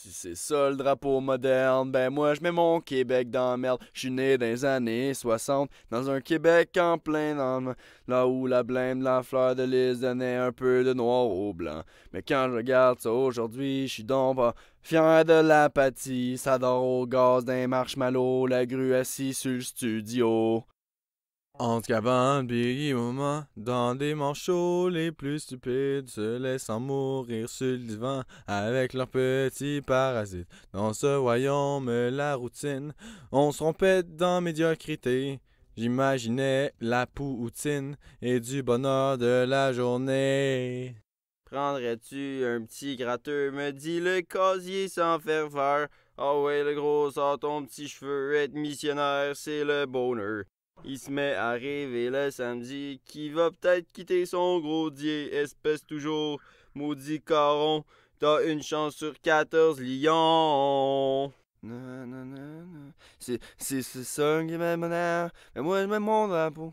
Si c'est ça le drapeau moderne, ben moi je mets mon Québec dans la merde. Je suis né dans les années 60, dans un Québec en plein dans là où la blême, la fleur de lys donnait un peu de noir au blanc. Mais quand je regarde ça aujourd'hui, je suis donc pas fier de l'apathie. Ça dort au gaz d'un marshmallow, la grue assise sur le studio. Entre cabane, Biggie, moment, dans des manchots, les plus stupides se laissent mourir sur le divan avec leurs petits parasites. Dans ce royaume, la routine, on se trompait dans médiocrité. J'imaginais la poutine et du bonheur de la journée. Prendrais-tu un petit gratteux, me dit le casier sans ferveur. Ah oh ouais, le gros sort ton petit cheveu, être missionnaire, c'est le bonheur. Il se met à rêver le samedi qui va peut-être quitter son gros dier, espèce toujours, maudit caron, t'as une chance sur 14 lions. C'est ça qui air mais moi je mets mon drapeau.